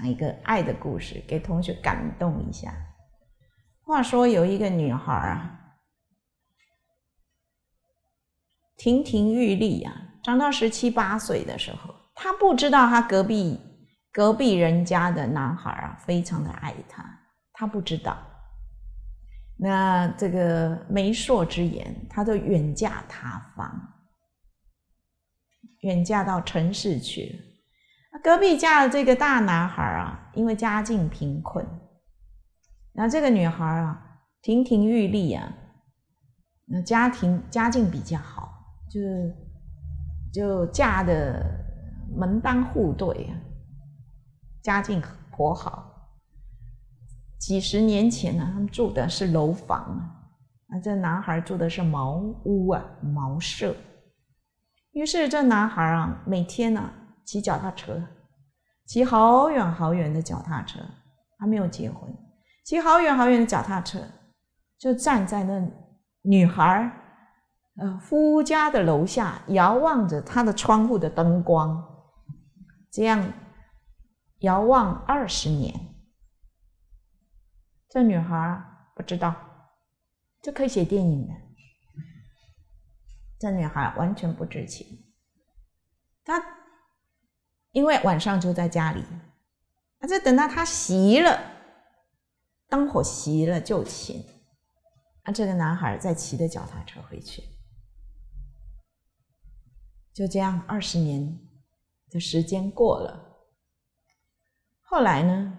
讲一个爱的故事，给同学感动一下。话说有一个女孩啊，亭亭玉立啊，长到十七八岁的时候，她不知道她隔壁隔壁人家的男孩啊，非常的爱她，她不知道。那这个媒妁之言，她都远嫁他方，远嫁到城市去了。隔壁家的这个大男孩。因为家境贫困，那这个女孩啊，亭亭玉立啊，那家庭家境比较好，就是就嫁的门当户对，啊，家境颇好。几十年前呢，他们住的是楼房，啊，这男孩住的是茅屋啊，茅舍。于是这男孩啊，每天呢骑脚踏车。骑好远好远的脚踏车，还没有结婚。骑好远好远的脚踏车，就站在那女孩儿，呃，夫家的楼下，遥望着她的窗户的灯光，这样遥望二十年。这女孩不知道，这可以写电影的。这女孩完全不知情，她。因为晚上就在家里，啊，这等到他熄了，灯火熄了就寝，啊，这个男孩再骑着脚踏车回去，就这样二十年的时间过了。后来呢，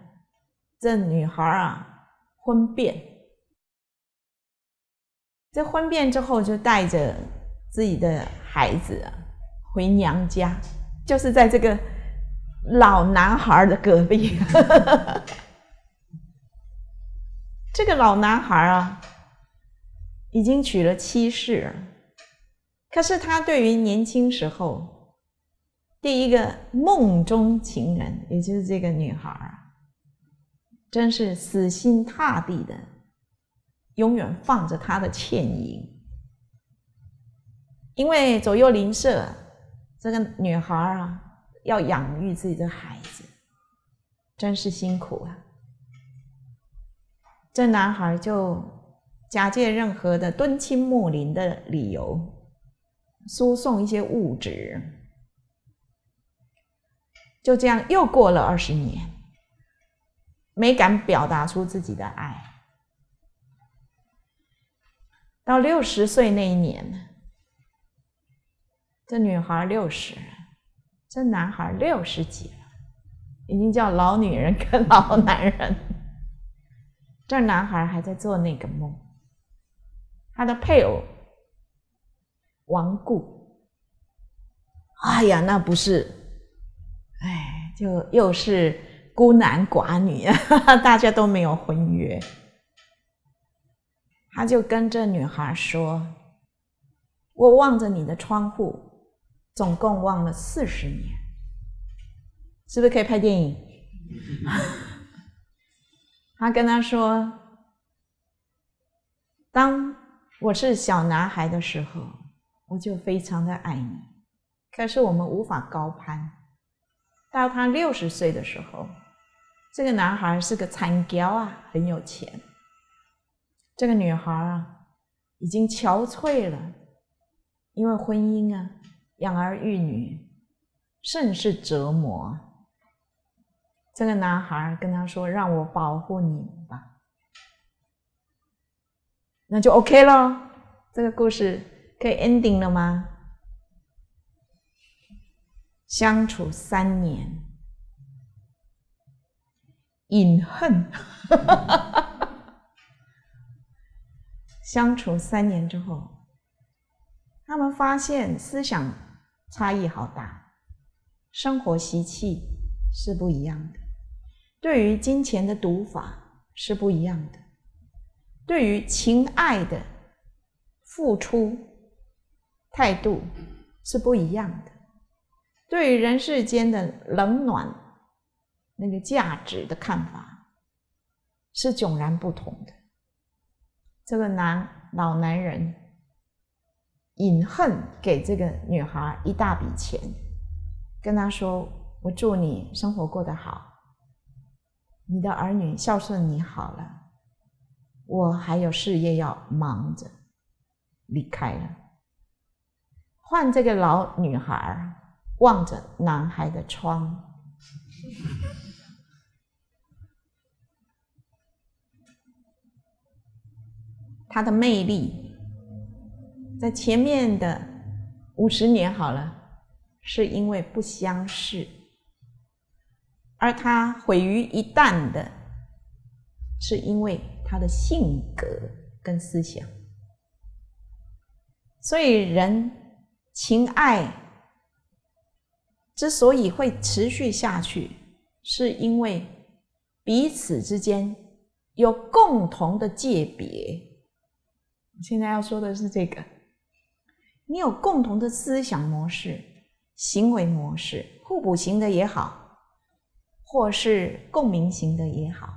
这女孩啊婚变，这婚变之后就带着自己的孩子啊回娘家，就是在这个。老男孩的隔壁，这个老男孩啊，已经娶了妻室，可是他对于年轻时候第一个梦中情人，也就是这个女孩，真是死心塌地的，永远放着他的倩影，因为左右邻舍这个女孩啊。要养育自己的孩子，真是辛苦啊！这男孩就假借任何的敦亲睦邻的理由，输送一些物质，就这样又过了二十年，没敢表达出自己的爱。到六十岁那一年，这女孩六十。这男孩六十几了，已经叫老女人跟老男人。这男孩还在做那个梦，他的配偶亡故。哎呀，那不是，哎，就又是孤男寡女，大家都没有婚约。他就跟这女孩说：“我望着你的窗户。”总共忘了四十年，是不是可以拍电影？他跟他说：“当我是小男孩的时候，我就非常的爱你。可是我们无法高攀。到他六十岁的时候，这个男孩是个残教啊，很有钱。这个女孩啊，已经憔悴了，因为婚姻啊。”养儿育女甚是折磨。这个男孩跟他说：“让我保护你吧，那就 OK 了。”这个故事可以 ending 了吗？相处三年，隐恨。相处三年之后，他们发现思想。差异好大，生活习气是不一样的，对于金钱的读法是不一样的，对于情爱的付出态度是不一样的，对于人世间的冷暖那个价值的看法是迥然不同的。这个男老男人。隐恨给这个女孩一大笔钱，跟她说：“我祝你生活过得好，你的儿女孝顺你好了，我还有事业要忙着，离开了。”换这个老女孩望着男孩的窗，他 的魅力。在前面的五十年好了，是因为不相识；而他毁于一旦的，是因为他的性格跟思想。所以人情爱之所以会持续下去，是因为彼此之间有共同的界别。现在要说的是这个。你有共同的思想模式、行为模式，互补型的也好，或是共鸣型的也好，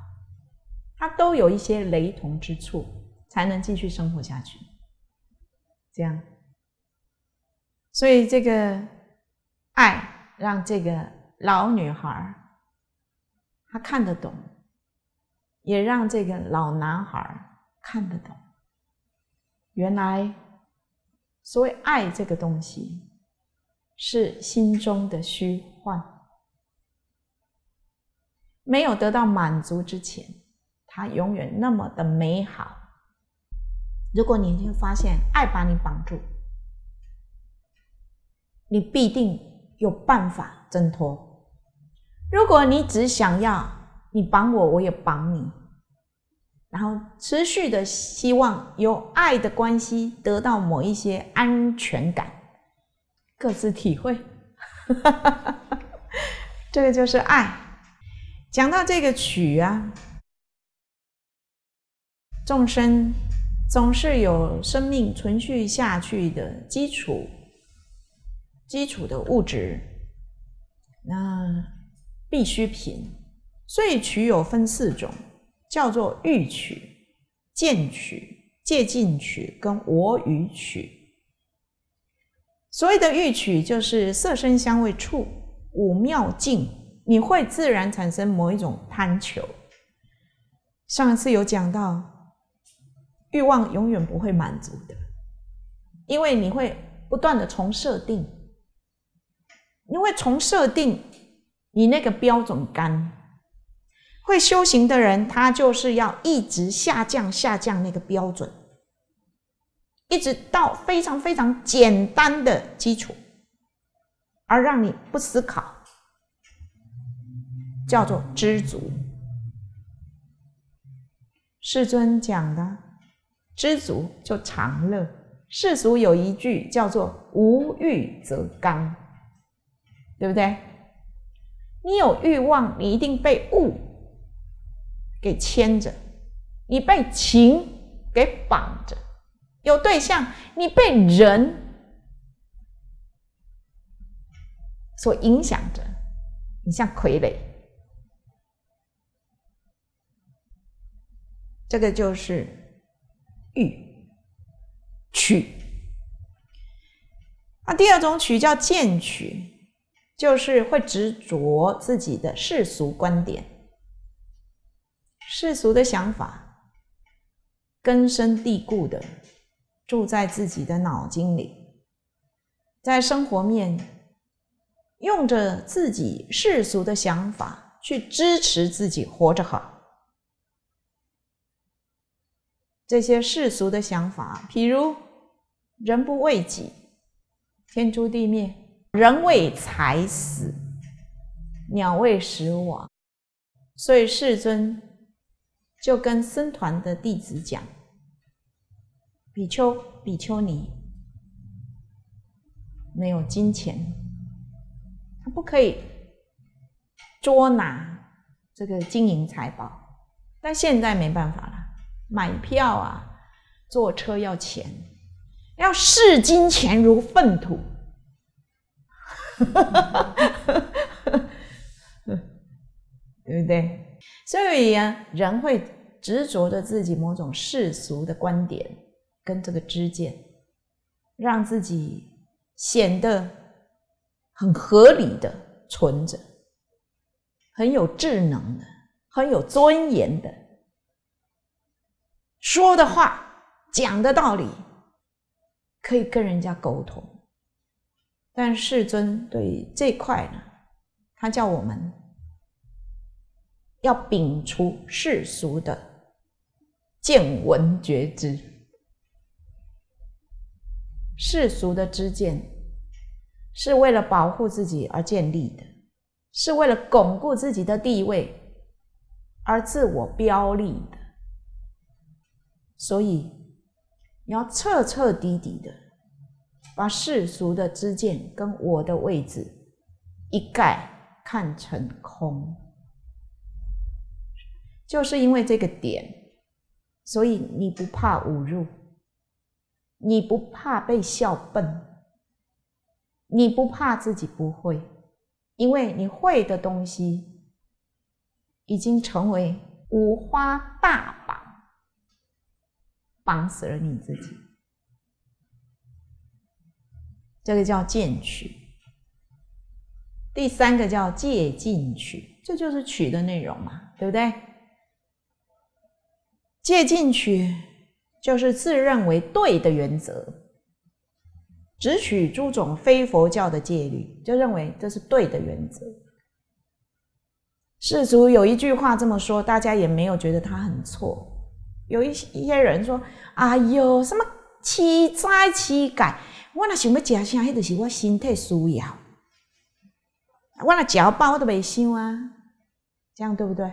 它都有一些雷同之处，才能继续生活下去。这样，所以这个爱让这个老女孩她看得懂，也让这个老男孩看得懂，原来。所谓爱这个东西，是心中的虚幻，没有得到满足之前，它永远那么的美好。如果你发现爱把你绑住，你必定有办法挣脱。如果你只想要你绑我，我也绑你。然后持续的希望由爱的关系得到某一些安全感，各自体会，这个就是爱。讲到这个曲啊，众生总是有生命存续下去的基础，基础的物质，那必需品，所以取有分四种。叫做欲取、见取、借进取，跟我与取。所谓的欲取，就是色身香味触五妙境，你会自然产生某一种贪求。上一次有讲到，欲望永远不会满足的，因为你会不断的重设定，你会重设定你那个标准杆。会修行的人，他就是要一直下降、下降那个标准，一直到非常非常简单的基础，而让你不思考，叫做知足。世尊讲的，知足就常乐。世俗有一句叫做“无欲则刚”，对不对？你有欲望，你一定被物给牵着，你被情给绑着；有对象，你被人所影响着，你像傀儡。这个就是欲曲。那第二种曲叫剑曲，就是会执着自己的世俗观点。世俗的想法根深蒂固的住在自己的脑筋里，在生活面用着自己世俗的想法去支持自己活着好。这些世俗的想法，譬如“人不为己，天诛地灭”，“人为财死，鸟为食亡”，所以世尊。就跟僧团的弟子讲，比丘、比丘尼没有金钱，他不可以捉拿这个金银财宝。但现在没办法了，买票啊，坐车要钱，要视金钱如粪土，对不对？所以啊，人会执着着自己某种世俗的观点跟这个知见，让自己显得很合理的、存着，很有智能的、很有尊严的，说的话、讲的道理可以跟人家沟通。但世尊对这块呢，他叫我们。要摒除世俗的见闻觉知，世俗的知见是为了保护自己而建立的，是为了巩固自己的地位而自我标立的。所以，你要彻彻底底的把世俗的知见跟我的位置一概看成空。就是因为这个点，所以你不怕误入，你不怕被笑笨，你不怕自己不会，因为你会的东西已经成为五花大绑，绑死了你自己。这个叫进取，第三个叫借进取，这就是取的内容嘛，对不对？借进去就是自认为对的原则，只取诸种非佛教的戒律，就认为这是对的原则。世俗有一句话这么说，大家也没有觉得他很错。有一些一些人说：“哎呦，什么七灾七改，我那想要假啥，那就是我身体需要。我那脚饱我都没想啊，这样对不对？”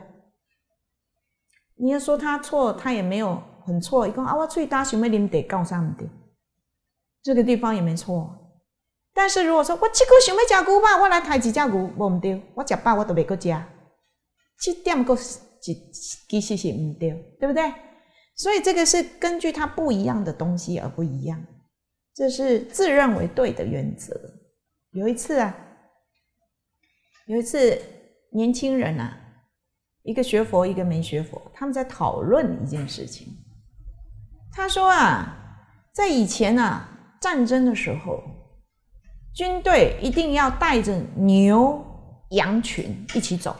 你要说他错，他也没有很错。一个啊，我最大，行为你们得告上我丢。这个地方也没错。但是如果说我这个想要吃牛肉，我来抬几只牛，没唔丢。我吃饱我都未够食，这点个其实是唔丢，对不对？所以这个是根据它不一样的东西而不一样，这是自认为对的原则。有一次啊，有一次年轻人啊。一个学佛，一个没学佛，他们在讨论一件事情。他说啊，在以前啊，战争的时候，军队一定要带着牛羊群一起走，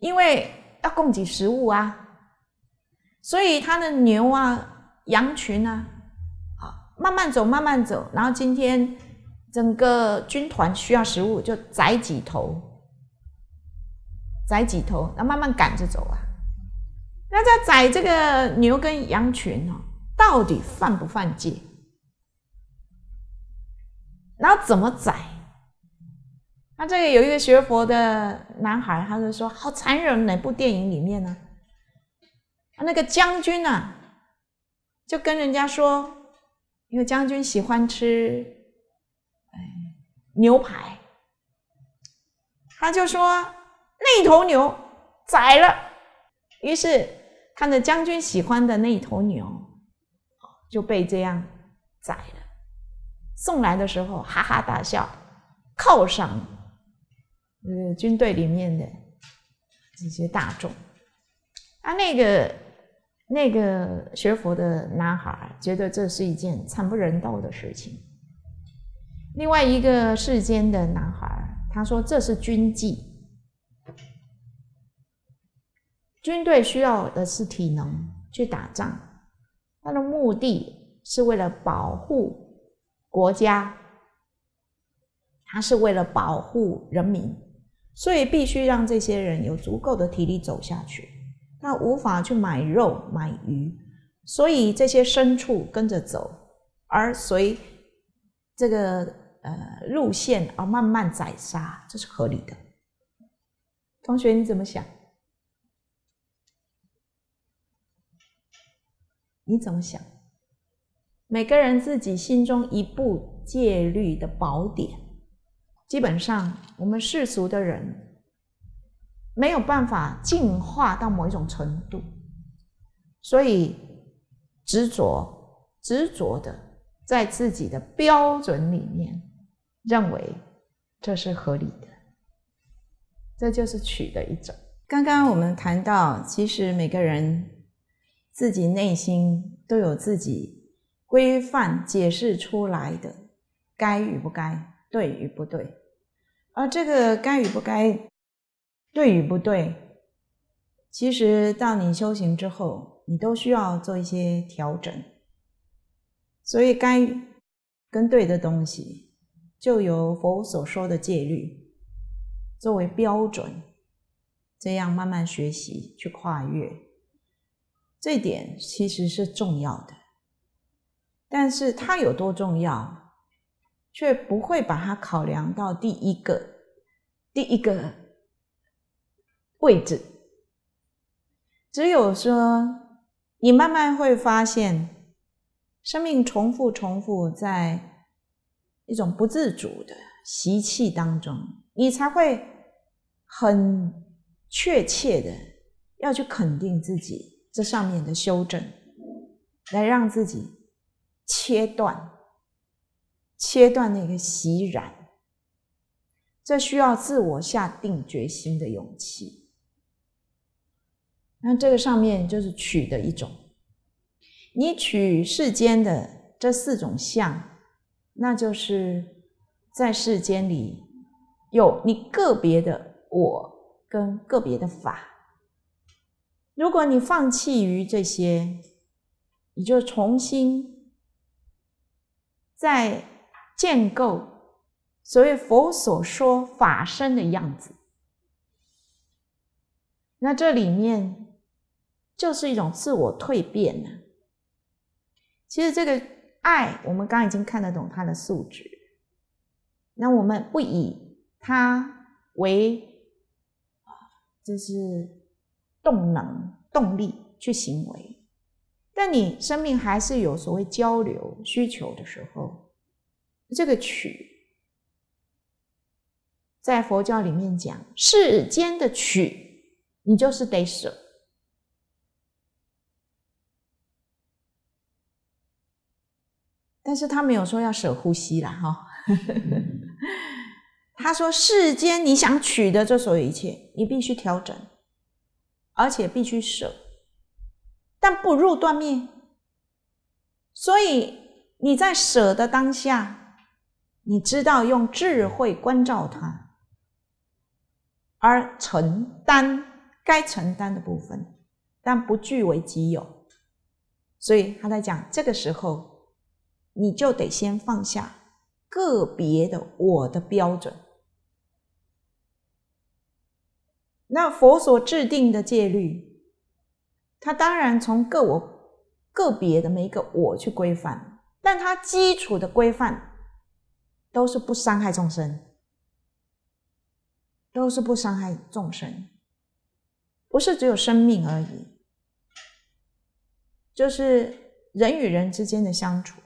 因为要供给食物啊。所以他的牛啊、羊群啊，啊，慢慢走，慢慢走。然后今天整个军团需要食物，就宰几头。宰几头，那慢慢赶着走啊。那在宰这个牛跟羊群哦，到底犯不犯戒？然后怎么宰？那这里有一个学佛的男孩，他就说：“好残忍！”哪部电影里面呢？啊，那个将军啊，就跟人家说，因为将军喜欢吃牛排，他就说。那头牛宰了，于是看着将军喜欢的那头牛，就被这样宰了。送来的时候，哈哈大笑，犒赏呃军队里面的这些大众。啊，那个那个学佛的男孩觉得这是一件惨不忍睹的事情。另外一个世间的男孩，他说这是军纪。军队需要的是体能去打仗，他的目的是为了保护国家，他是为了保护人民，所以必须让这些人有足够的体力走下去。他无法去买肉买鱼，所以这些牲畜跟着走，而随这个呃路线而慢慢宰杀，这是合理的。同学，你怎么想？你怎么想？每个人自己心中一部戒律的宝典，基本上我们世俗的人没有办法进化到某一种程度，所以执着执着的在自己的标准里面认为这是合理的，这就是取的一种。刚刚我们谈到，其实每个人。自己内心都有自己规范解释出来的该与不该、对与不对，而这个该与不该、对与不对，其实到你修行之后，你都需要做一些调整。所以，该跟对的东西，就由佛所说的戒律作为标准，这样慢慢学习去跨越。这点其实是重要的，但是它有多重要，却不会把它考量到第一个、第一个位置。只有说，你慢慢会发现，生命重复重复在一种不自主的习气当中，你才会很确切的要去肯定自己。这上面的修正，来让自己切断、切断那个习染，这需要自我下定决心的勇气。那这个上面就是取的一种，你取世间的这四种相，那就是在世间里有你个别的我跟个别的法。如果你放弃于这些，你就重新再建构所谓佛所说法身的样子。那这里面就是一种自我蜕变呢。其实这个爱，我们刚已经看得懂它的素质。那我们不以它为，就是。动能、动力去行为，但你生命还是有所谓交流需求的时候，这个取，在佛教里面讲世间的取，你就是得舍。但是他没有说要舍呼吸了哈，他说世间你想取的这所有一切，你必须调整。而且必须舍，但不入断灭。所以你在舍的当下，你知道用智慧关照它，而承担该承担的部分，但不据为己有。所以他在讲这个时候，你就得先放下个别的我的标准。那佛所制定的戒律，他当然从个我、个别的每一个我去规范，但他基础的规范都是不伤害众生，都是不伤害众生，不是只有生命而已，就是人与人之间的相处，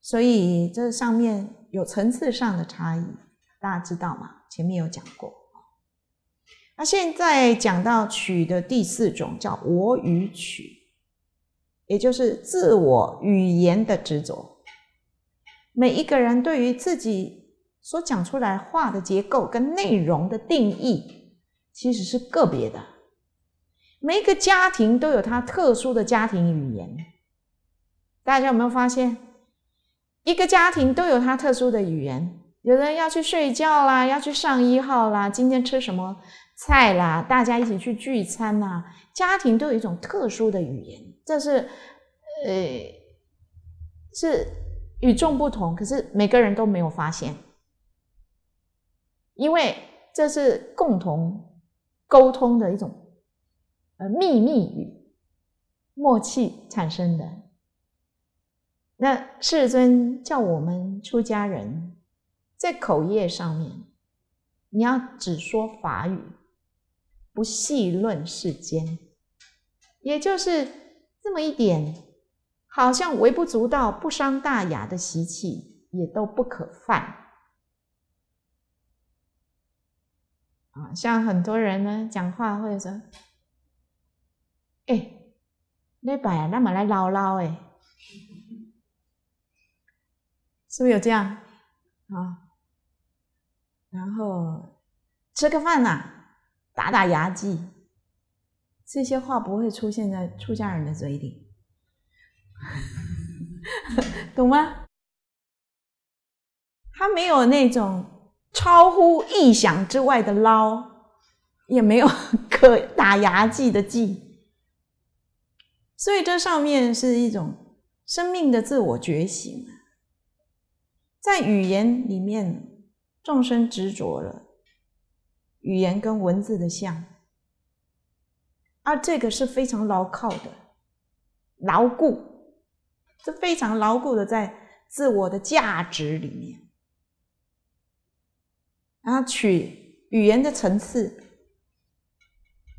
所以这上面有层次上的差异，大家知道吗？前面有讲过。那现在讲到取的第四种，叫我与取，也就是自我语言的执着。每一个人对于自己所讲出来话的结构跟内容的定义，其实是个别的。每个家庭都有他特殊的家庭语言。大家有没有发现，一个家庭都有他特殊的语言？有人要去睡觉啦，要去上一号啦，今天吃什么？菜啦，大家一起去聚餐呐，家庭都有一种特殊的语言，这是呃是与众不同，可是每个人都没有发现，因为这是共同沟通的一种呃秘密语默契产生的。那世尊叫我们出家人在口业上面，你要只说法语。不细论世间，也就是这么一点，好像微不足道、不伤大雅的习气，也都不可犯。啊，像很多人呢，讲话或者说，哎，那把呀，那么来唠唠哎，是不是有这样啊？然后吃个饭呐。打打牙祭，这些话不会出现在出家人的嘴里，懂吗？他没有那种超乎意想之外的捞，也没有 可打牙祭的祭，所以这上面是一种生命的自我觉醒，在语言里面，众生执着了。语言跟文字的像，而这个是非常牢靠的，牢固，是非常牢固的，在自我的价值里面，然后取语言的层次，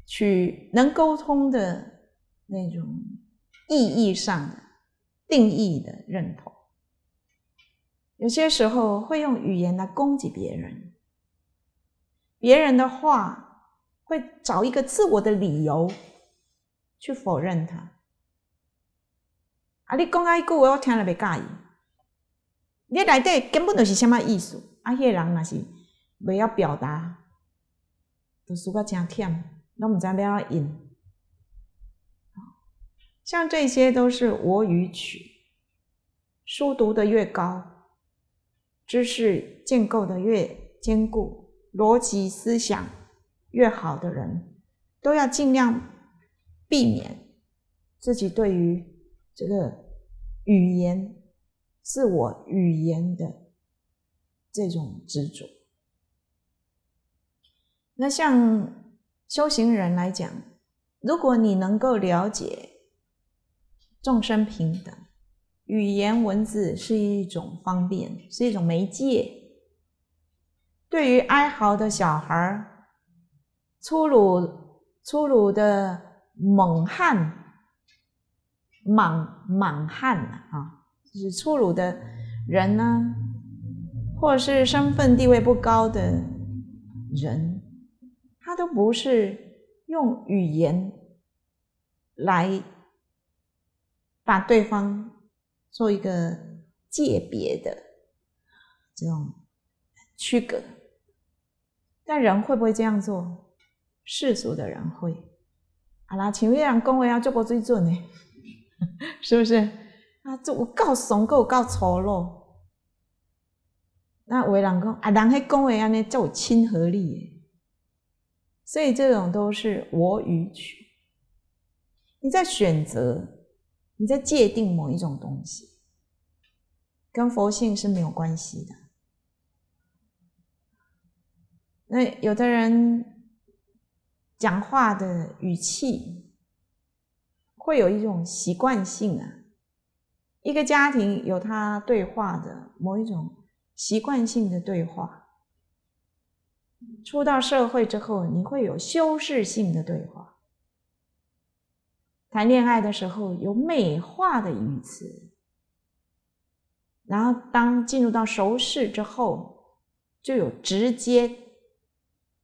取能沟通的那种意义上的定义的认同，有些时候会用语言来攻击别人。别人的话，会找一个自我的理由去否认他。啊，你讲一句话，我听了袂介意。你来底根本就是什么意思？啊，迄些人也是袂晓表达，读书够真忝，那我知要了应。像这些都是我语曲，书读的越高，知识建构的越坚固。逻辑思想越好的人，都要尽量避免自己对于这个语言、自我语言的这种执着。那像修行人来讲，如果你能够了解众生平等，语言文字是一种方便，是一种媒介。对于哀嚎的小孩粗鲁粗鲁的猛汉，莽莽汉啊，就是粗鲁的人呢，或是身份地位不高的人，他都不是用语言来把对方做一个界别的这种区隔。但人会不会这样做？世俗的人会。好了，请问让工会啊，做过最准呢？是不是？啊，这我够怂，够够粗鲁。那有个人讲，啊，人迄工会安尼叫我亲和力。所以这种都是我与取。你在选择，你在界定某一种东西，跟佛性是没有关系的。那有的人讲话的语气会有一种习惯性啊，一个家庭有他对话的某一种习惯性的对话，出到社会之后你会有修饰性的对话，谈恋爱的时候有美化的语词，然后当进入到熟识之后，就有直接。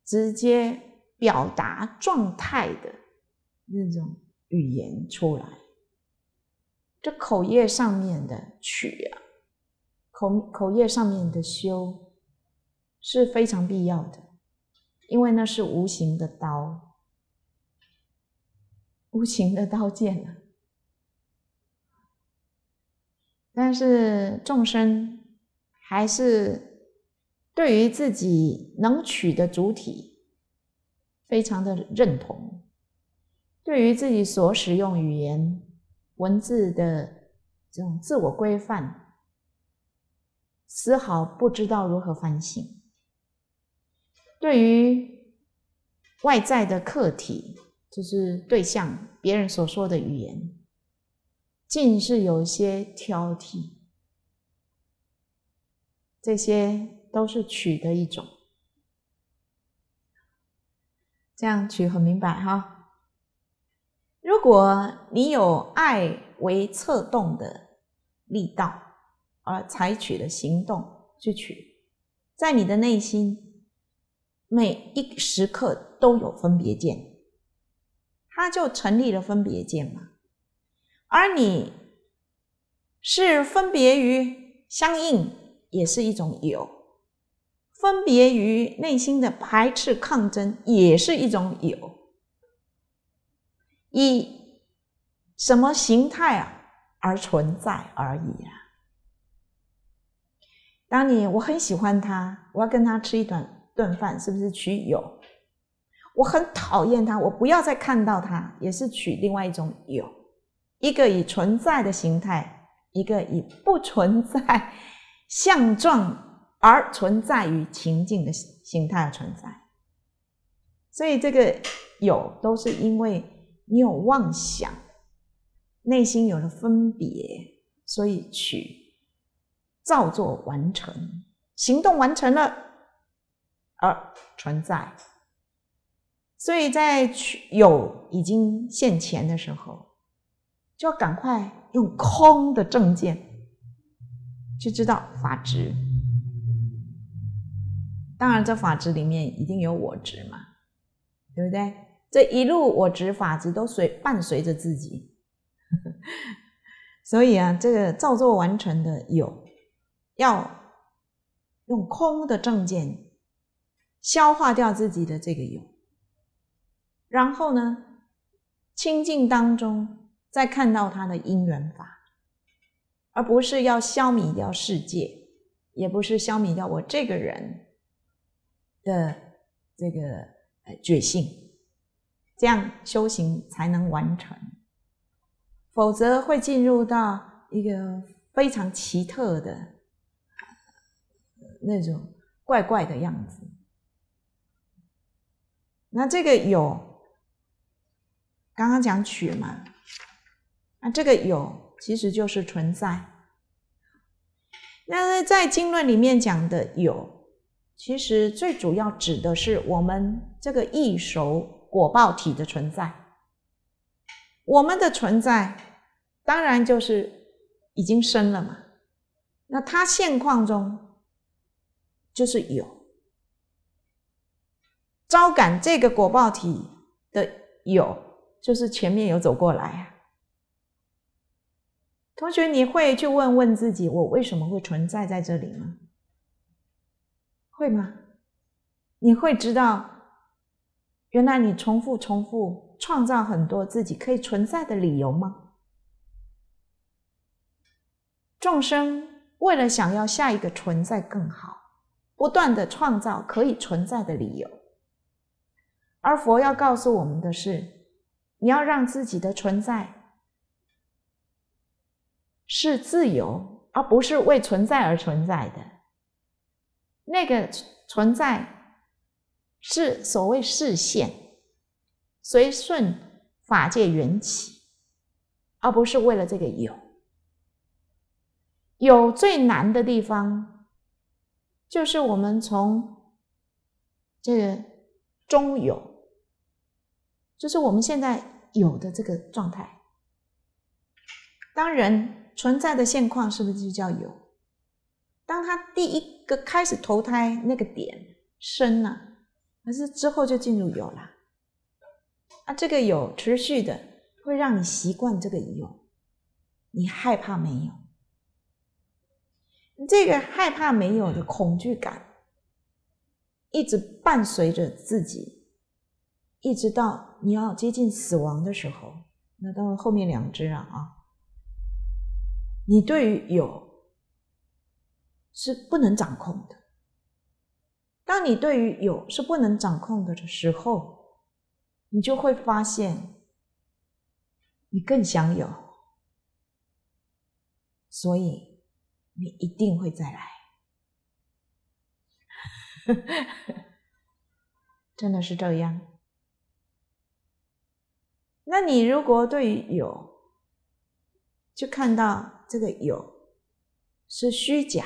直接表达状态的那种语言出来，这口业上面的取啊，口口业上面的修是非常必要的，因为那是无形的刀，无形的刀剑啊。但是众生还是。对于自己能取的主体，非常的认同；对于自己所使用语言文字的这种自我规范，丝毫不知道如何反省；对于外在的客体，就是对象，别人所说的语言，尽是有些挑剔；这些。都是取的一种，这样取很明白哈。如果你有爱为策动的力道而采取的行动去取，在你的内心每一时刻都有分别见，它就成立了分别见嘛。而你是分别于相应，也是一种有。分别与内心的排斥抗争也是一种有，以什么形态而存在而已啊！当你我很喜欢他，我要跟他吃一顿顿饭，是不是取有？我很讨厌他，我不要再看到他，也是取另外一种有，一个以存在的形态，一个以不存在相状。而存在于情境的形态的存在，所以这个有都是因为你有妄想，内心有了分别，所以取造作完成，行动完成了而存在。所以在取有已经现前的时候，就要赶快用空的证件去知道法执。当然，这法执里面一定有我执嘛，对不对？这一路我执法执都随伴随着自己，所以啊，这个造作完成的有，要用空的证件消化掉自己的这个有，然后呢，清净当中再看到它的因缘法，而不是要消弭掉世界，也不是消弭掉我这个人。的这个觉性，这样修行才能完成，否则会进入到一个非常奇特的那种怪怪的样子。那这个有，刚刚讲取嘛，那这个有其实就是存在。那在经论里面讲的有。其实最主要指的是我们这个易手果报体的存在。我们的存在，当然就是已经生了嘛。那它现况中就是有，招感这个果报体的有，就是前面有走过来啊。同学，你会去问问自己，我为什么会存在在这里吗？会吗？你会知道，原来你重复重复创造很多自己可以存在的理由吗？众生为了想要下一个存在更好，不断的创造可以存在的理由，而佛要告诉我们的，是你要让自己的存在是自由，而不是为存在而存在的。那个存在是所谓视线，随顺法界缘起，而不是为了这个有。有最难的地方，就是我们从这个中有，就是我们现在有的这个状态。当人存在的现况，是不是就叫有？当他第一个开始投胎那个点生了，还是之后就进入有啦？啊，这个有持续的，会让你习惯这个有，你害怕没有，你这个害怕没有的恐惧感，一直伴随着自己，一直到你要接近死亡的时候，那到后面两只啊啊，你对于有。是不能掌控的。当你对于有是不能掌控的时候，你就会发现，你更想有，所以你一定会再来。真的是这样。那你如果对于有，就看到这个有是虚假。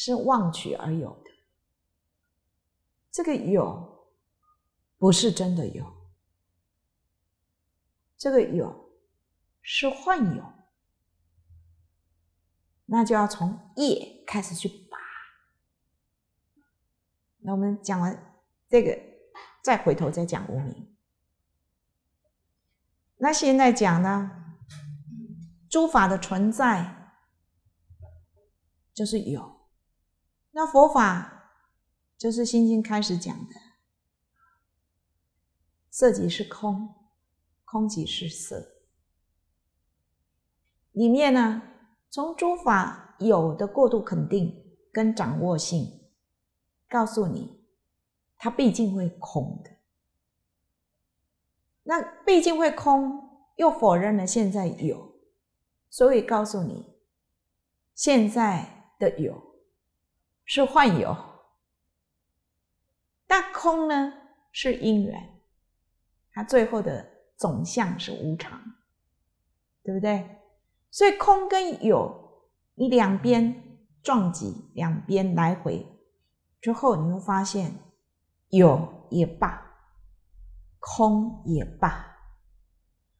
是妄取而有的，这个有不是真的有，这个有是幻有，那就要从业开始去拔。那我们讲完这个，再回头再讲无名。那现在讲呢，诸法的存在就是有。那佛法就是《心经》开始讲的，色即是空，空即是色。里面呢，从诸法有的过度肯定跟掌握性，告诉你，它毕竟会空的。那毕竟会空，又否认了现在有，所以告诉你，现在的有。是幻有，但空呢？是因缘，它最后的总相是无常，对不对？所以空跟有，你两边撞击，两边来回之后，你会发现，有也罢，空也罢，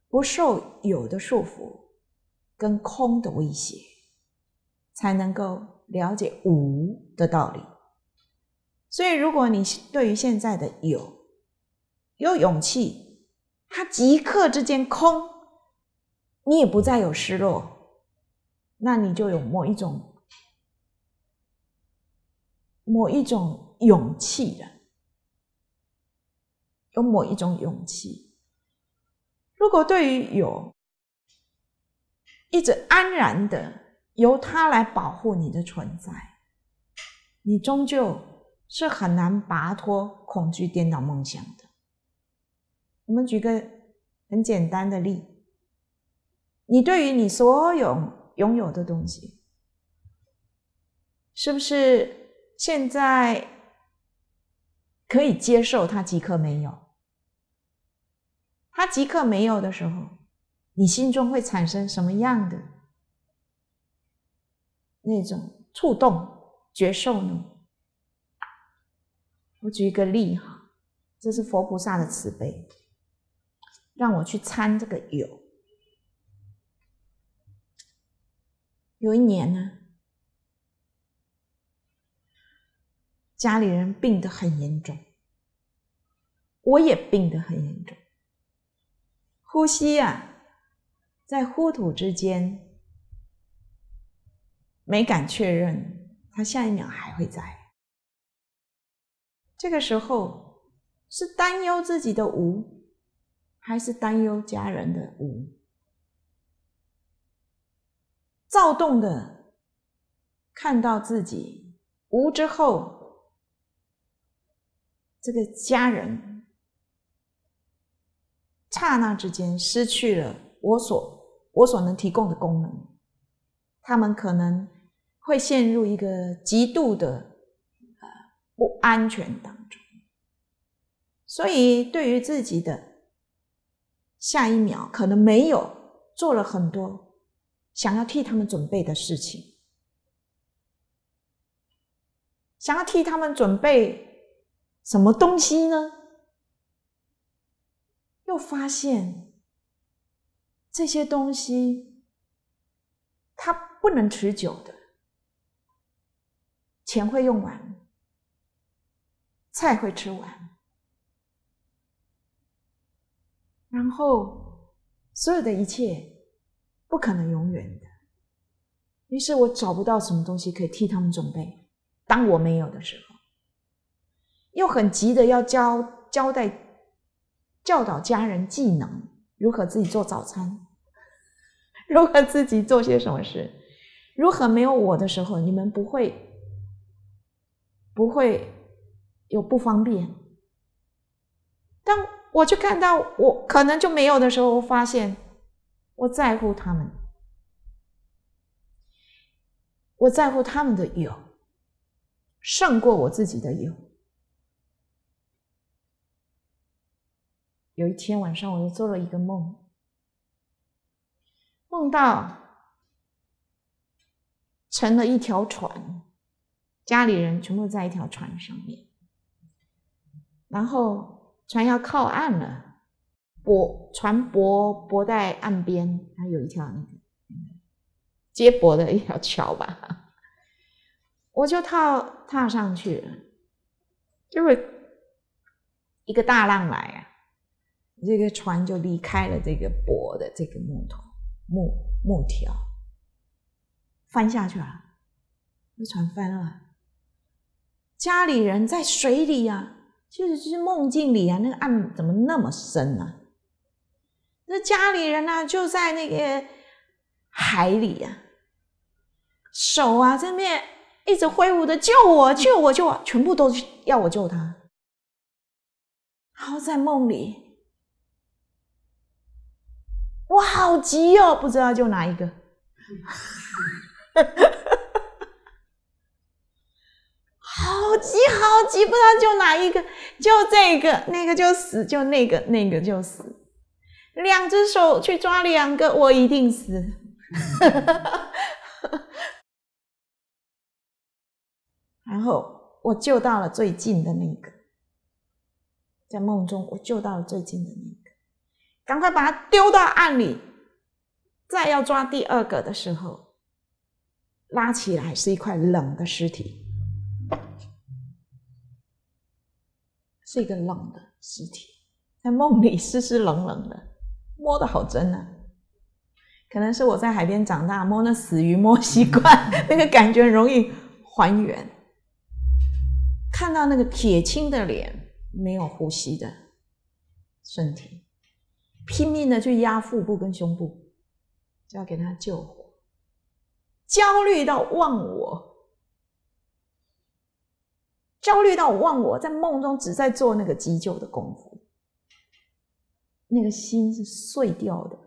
不受有的束缚，跟空的威胁，才能够。了解无的道理，所以如果你对于现在的有有勇气，它即刻之间空，你也不再有失落，那你就有某一种某一种勇气了。有某一种勇气。如果对于有一直安然的。由它来保护你的存在，你终究是很难拔脱恐惧颠倒梦想的。我们举个很简单的例，你对于你所有拥有的东西，是不是现在可以接受它即刻没有？它即刻没有的时候，你心中会产生什么样的？那种触动、觉受呢？我举一个例哈，这是佛菩萨的慈悲，让我去参这个有。有一年呢，家里人病得很严重，我也病得很严重，呼吸呀，在呼吐之间。没敢确认他下一秒还会在。这个时候是担忧自己的无，还是担忧家人的无？躁动的看到自己无之后，这个家人刹那之间失去了我所我所能提供的功能，他们可能。会陷入一个极度的呃不安全当中，所以对于自己的下一秒，可能没有做了很多想要替他们准备的事情，想要替他们准备什么东西呢？又发现这些东西它不能持久的。钱会用完，菜会吃完，然后所有的一切不可能永远的。于是我找不到什么东西可以替他们准备。当我没有的时候，又很急的要教交代教导家人技能，如何自己做早餐，如何自己做些什么事，如何没有我的时候你们不会。不会有不方便，但我去看到我可能就没有的时候，我发现我在乎他们，我在乎他们的有，胜过我自己的有。有一天晚上，我又做了一个梦，梦到乘了一条船。家里人全部在一条船上面，然后船要靠岸了，泊船泊泊在岸边，它有一条接驳的一条桥吧，我就踏踏上去了，因为一个大浪来啊，这个船就离开了这个泊的这个木头木木条，翻下去了，那船翻了。家里人在水里呀，其实是梦境里啊。那个岸怎么那么深啊？那家里人呢，就在那个海里呀，手啊这边一直挥舞的救我，救我，救我，全部都要我救他。然后在梦里，我好急哦，不知道救哪一个。好急好急，不知道救哪一个，救这个那个就死，救那个那个就死。两只手去抓两个，我一定死。然后我救到了最近的那个，在梦中我救到了最近的那个，赶快把它丢到岸里。再要抓第二个的时候，拉起来是一块冷的尸体。是一个冷的尸体，在梦里湿湿冷冷的，摸的好真呐。可能是我在海边长大，摸那死鱼摸习惯，那个感觉容易还原。看到那个铁青的脸，没有呼吸的身体，拼命的去压腹部跟胸部，就要给他救活，焦虑到忘我。焦虑到忘我，在梦中只在做那个急救的功夫，那个心是碎掉的，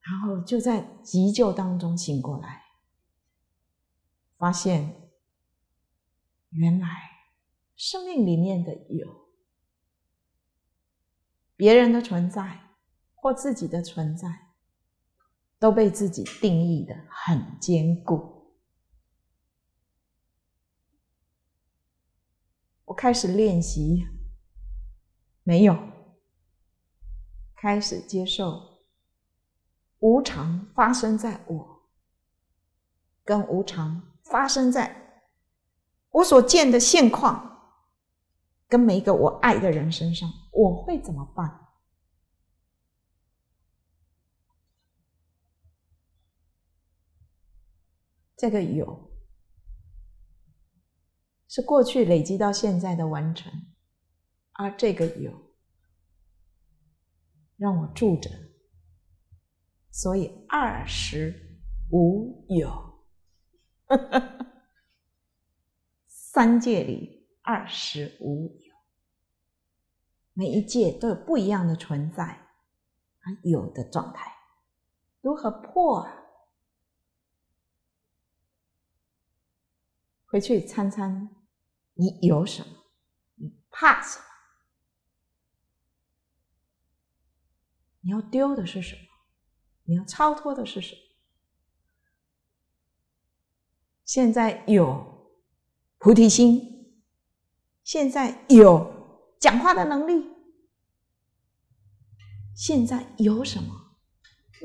然后就在急救当中醒过来，发现原来生命里面的有别人的存在或自己的存在，都被自己定义的很坚固。开始练习，没有开始接受无常发生在我，跟无常发生在我所见的现况，跟每一个我爱的人身上，我会怎么办？这个有。是过去累积到现在的完成，而这个有让我住着，所以二十无有。三界里二十无有，每一界都有不一样的存在，而有的状态，如何破？回去参参。你有什么？你怕什么？你要丢的是什么？你要超脱的是什么？现在有菩提心，现在有讲话的能力，现在有什么？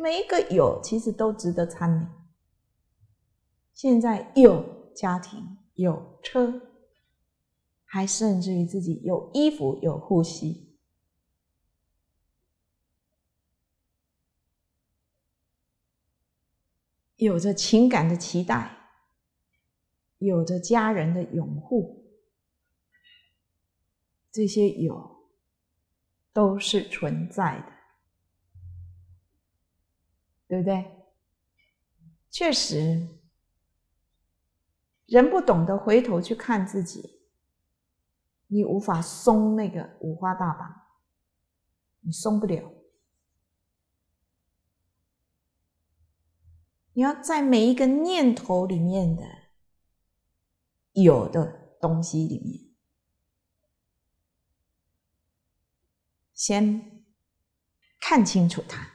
每一个有，其实都值得参悟。现在有家庭，有车。还甚至于自己有衣服，有呼吸，有着情感的期待，有着家人的拥护，这些有都是存在的，对不对？确实，人不懂得回头去看自己。你无法松那个五花大绑，你松不了。你要在每一个念头里面的有的东西里面，先看清楚它，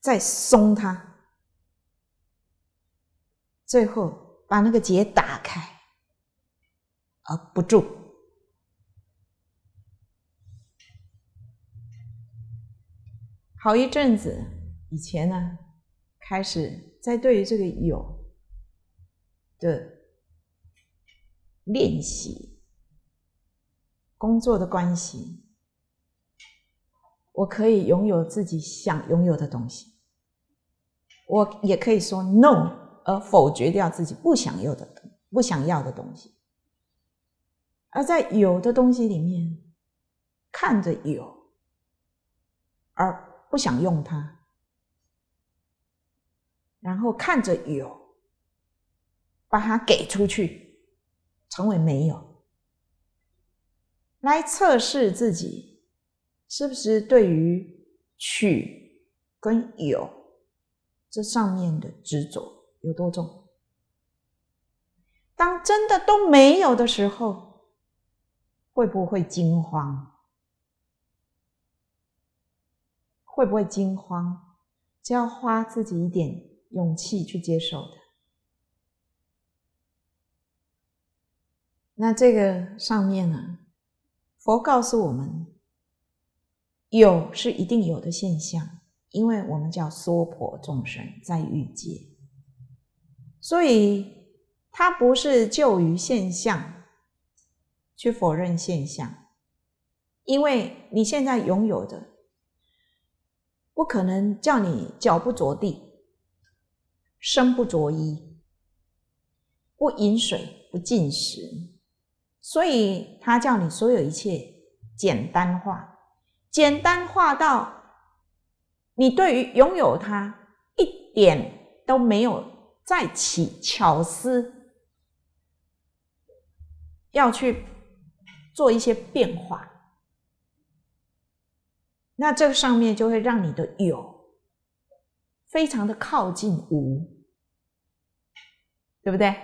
再松它，最后把那个结打开。而不住，好一阵子以前呢，开始在对于这个有的练习工作的关系，我可以拥有自己想拥有的东西，我也可以说 no，而否决掉自己不想要的不想要的东西。而在有的东西里面，看着有，而不想用它，然后看着有，把它给出去，成为没有，来测试自己是不是对于取跟有这上面的执着有多重。当真的都没有的时候。会不会惊慌？会不会惊慌？就要花自己一点勇气去接受的。那这个上面呢？佛告诉我们，有是一定有的现象，因为我们叫娑婆众生在欲界，所以它不是就于现象。去否认现象，因为你现在拥有的，不可能叫你脚不着地、身不着衣、不饮水、不进食，所以他叫你所有一切简单化，简单化到你对于拥有它一点都没有再起巧思要去。做一些变化，那这个上面就会让你的有非常的靠近无，对不对？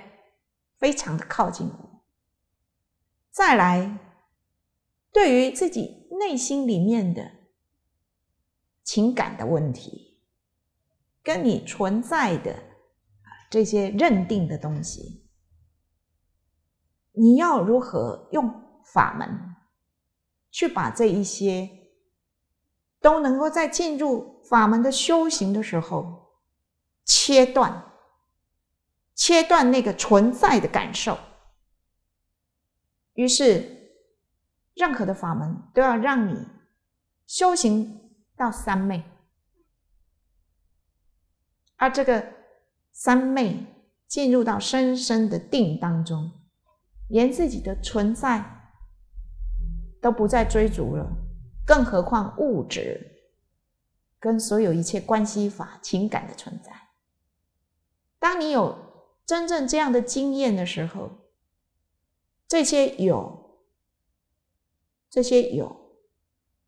非常的靠近无。再来，对于自己内心里面的情感的问题，跟你存在的啊这些认定的东西，你要如何用？法门，去把这一些都能够在进入法门的修行的时候切断，切断那个存在的感受。于是，任何的法门都要让你修行到三昧，而这个三昧进入到深深的定当中，连自己的存在。都不再追逐了，更何况物质跟所有一切关系法、情感的存在。当你有真正这样的经验的时候，这些有，这些有，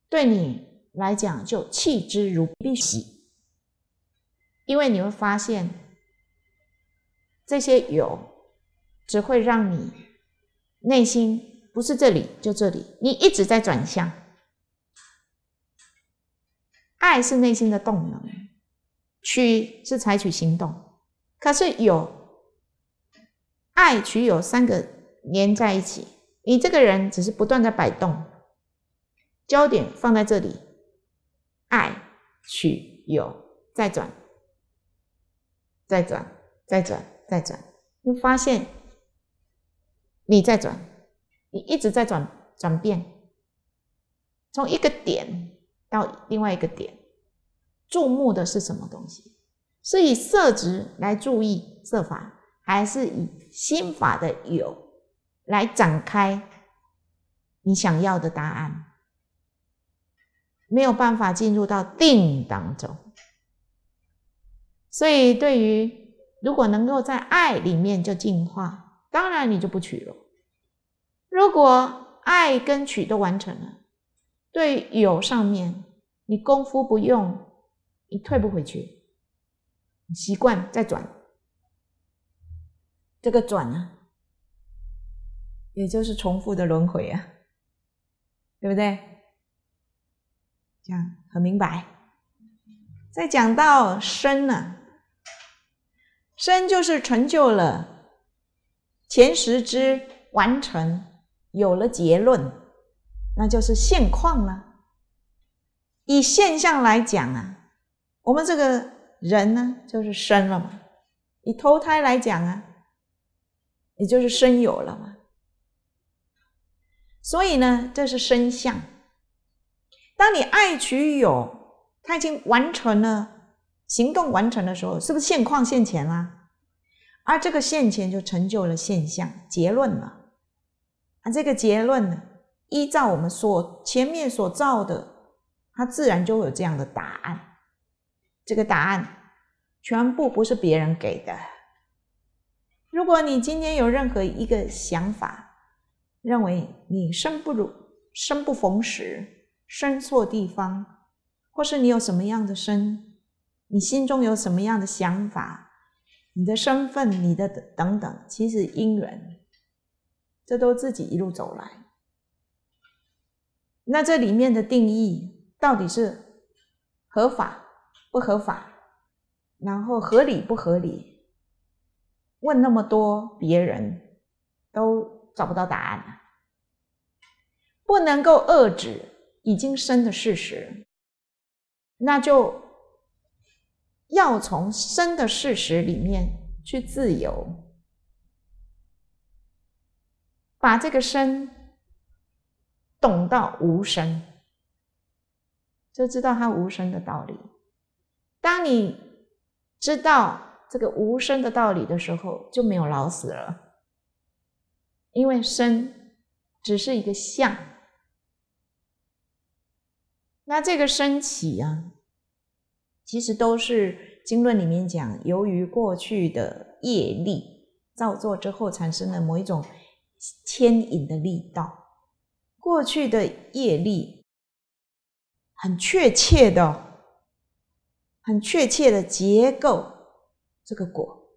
对你来讲就弃之如敝屣，因为你会发现，这些有只会让你内心。不是这里，就这里。你一直在转向，爱是内心的动能，取是采取行动，可是有爱取有三个连在一起。你这个人只是不断的摆动，焦点放在这里，爱取有再转，再转再转再转，你发现你在转。你一直在转转变，从一个点到另外一个点，注目的是什么东西？是以色值来注意色法，还是以心法的有来展开？你想要的答案，没有办法进入到定当中。所以，对于如果能够在爱里面就进化，当然你就不取了。如果爱跟取都完成了，对有上面你功夫不用，你退不回去，习惯再转，这个转呢，也就是重复的轮回啊，对不对？样很明白。再讲到生呢，生就是成就了前十之完成。有了结论，那就是现况了。以现象来讲啊，我们这个人呢，就是生了嘛；以投胎来讲啊，也就是生有了嘛。所以呢，这是生相。当你爱取有，他已经完成了行动完成的时候，是不是现况现前了？而这个现前就成就了现象结论了。啊，这个结论呢，依照我们所前面所造的，它自然就会有这样的答案。这个答案全部不是别人给的。如果你今天有任何一个想法，认为你生不如生不逢时，生错地方，或是你有什么样的生，你心中有什么样的想法，你的身份、你的等等，其实因缘。这都自己一路走来，那这里面的定义到底是合法不合法，然后合理不合理？问那么多，别人都找不到答案不能够遏制已经生的事实，那就要从生的事实里面去自由。把这个生懂到无声，就知道他无声的道理。当你知道这个无声的道理的时候，就没有老死了，因为生只是一个相。那这个升起啊，其实都是经论里面讲，由于过去的业力造作之后产生的某一种。牵引的力道，过去的业力，很确切的，很确切的结构，这个果，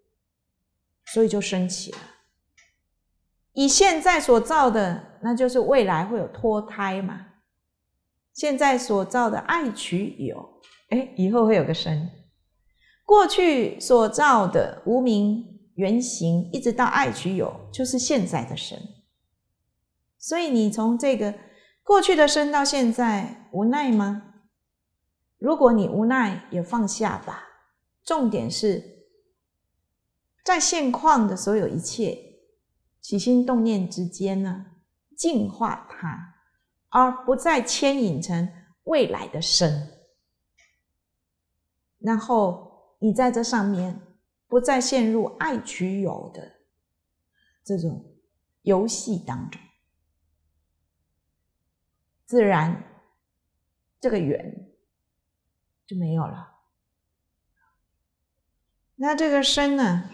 所以就升起了。以现在所造的，那就是未来会有脱胎嘛。现在所造的爱取有，哎，以后会有个生。过去所造的无名原型一直到爱取有，就是现在的身。所以你从这个过去的身到现在，无奈吗？如果你无奈，也放下吧。重点是在现况的所有一切起心动念之间呢，净化它，而不再牵引成未来的身。然后你在这上面。不再陷入爱取有的这种游戏当中，自然这个缘就没有了。那这个生呢？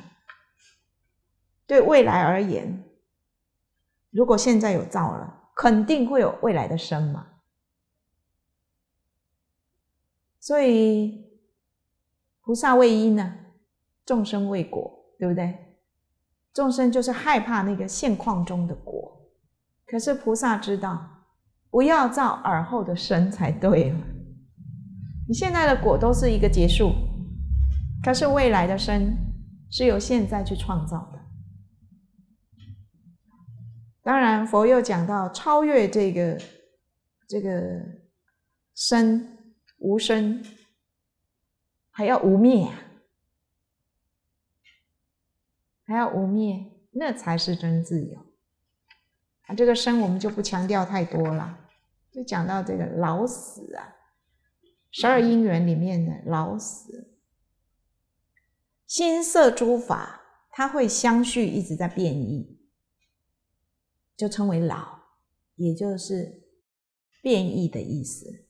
对未来而言，如果现在有造了，肯定会有未来的生嘛。所以菩萨为因呢？众生为果，对不对？众生就是害怕那个现况中的果。可是菩萨知道，不要造耳后的生才对了。你现在的果都是一个结束，可是未来的生是由现在去创造的。当然，佛又讲到超越这个这个生无生，还要无灭。还要污蔑，那才是真自由。啊，这个生我们就不强调太多了，就讲到这个老死啊，十二因缘里面的老死，心色诸法它会相续一直在变异，就称为老，也就是变异的意思。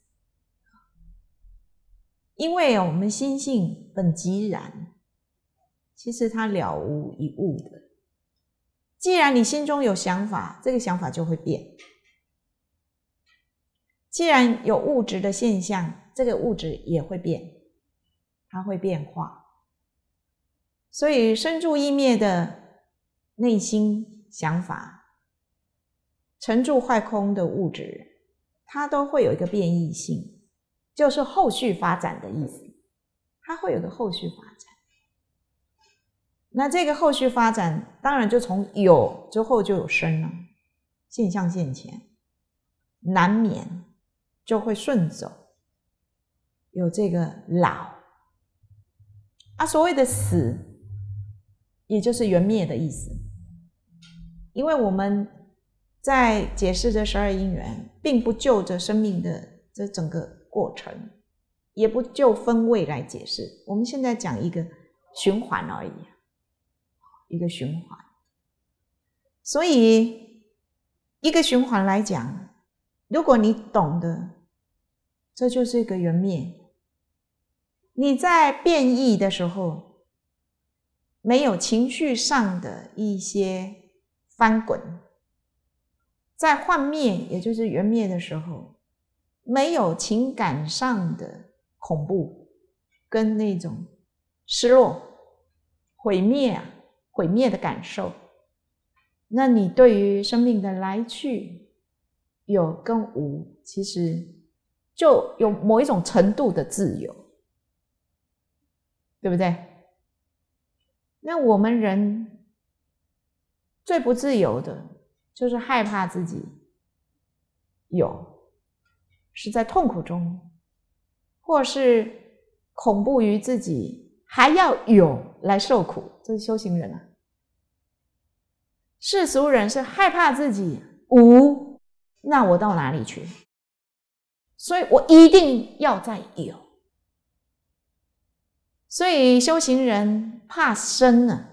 因为我们心性本即然。其实它了无一物的。既然你心中有想法，这个想法就会变；既然有物质的现象，这个物质也会变，它会变化。所以生住意灭的内心想法，成住坏空的物质，它都会有一个变异性，就是后续发展的意思，它会有个后续发展。那这个后续发展，当然就从有之后就有生了，现象现前，难免就会顺走，有这个老。啊，所谓的死，也就是缘灭的意思。因为我们在解释这十二因缘，并不就着生命的这整个过程，也不就分位来解释。我们现在讲一个循环而已。一个循环，所以一个循环来讲，如果你懂得，这就是一个圆灭。你在变异的时候，没有情绪上的一些翻滚；在幻灭，也就是圆灭的时候，没有情感上的恐怖跟那种失落、毁灭啊。毁灭的感受，那你对于生命的来去有跟无，其实就有某一种程度的自由，对不对？那我们人最不自由的就是害怕自己有，是在痛苦中，或是恐怖于自己还要有来受苦，这是修行人啊。世俗人是害怕自己无，那我到哪里去？所以我一定要在有。所以修行人怕生呢。